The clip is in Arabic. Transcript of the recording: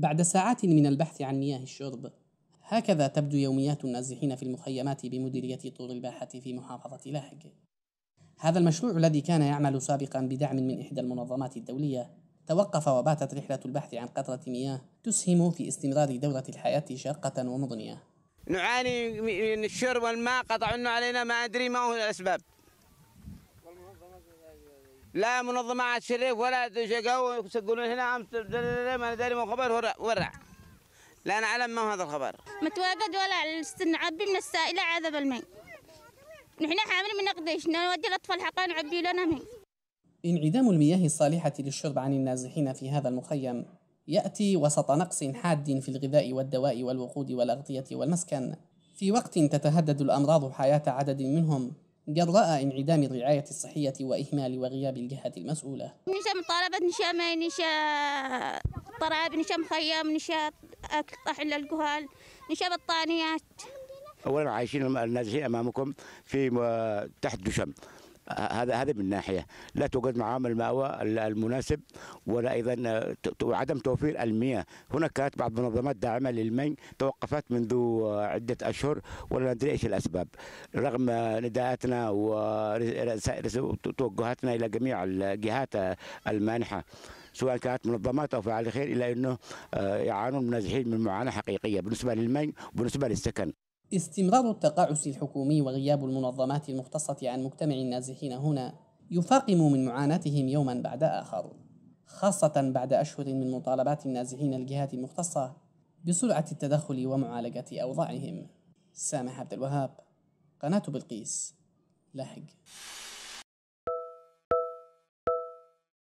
بعد ساعات من البحث عن مياه الشرب هكذا تبدو يوميات النازحين في المخيمات بمديرية طور الباحة في محافظة لاهج هذا المشروع الذي كان يعمل سابقا بدعم من إحدى المنظمات الدولية توقف وباتت رحلة البحث عن قطرة مياه تسهم في استمرار دورة الحياة شاقة ومضنية نعاني من الشرب والماء قطعوا علينا ما أدري ما هو الأسباب لا منظمة الشريف شريف ولا شقاوة يقولون هنا أمس ما داري من خبر ورع لا نعلم ما هذا الخبر متواجد ولا نعبي من السائلة عذب الماء نحن حامل من نقديش نودي الأطفال حقا نعبي لنا ماء انعدام المياه الصالحة للشرب عن النازحين في هذا المخيم يأتي وسط نقص حاد في الغذاء والدواء والوقود والأغطية والمسكن في وقت تتهدد الأمراض حياة عدد منهم جراء انعدام الرعاية الصحية وإهمال وغياب الجهة المسؤولة نشا مطالبة نشا ما نشا طراب نشا مخيم نشا أكل طحن للقهال نشا بطانيات أولا عايشين النازحين أمامكم في تحت دشم هذا هذا من ناحيه لا توجد معامل الماوى المناسب ولا ايضا عدم توفير المياه هناك كانت بعض المنظمات داعمه للمي توقفت منذ عده اشهر ولا ندري ايش الاسباب رغم نداءاتنا وتوجهاتنا الى جميع الجهات المانحه سواء كانت منظمات او فعال خير الا انه آه، يعانون النازحين من معاناه حقيقيه بالنسبه للمي وبالنسبه للسكن استمرار التقاعس الحكومي وغياب المنظمات المختصة عن مجتمع النازحين هنا يفاقم من معاناتهم يوما بعد آخر خاصة بعد أشهر من مطالبات النازحين الجهات المختصة بسرعة التدخل ومعالجة أوضاعهم سامح عبد الوهاب قناة بلقيس لاحق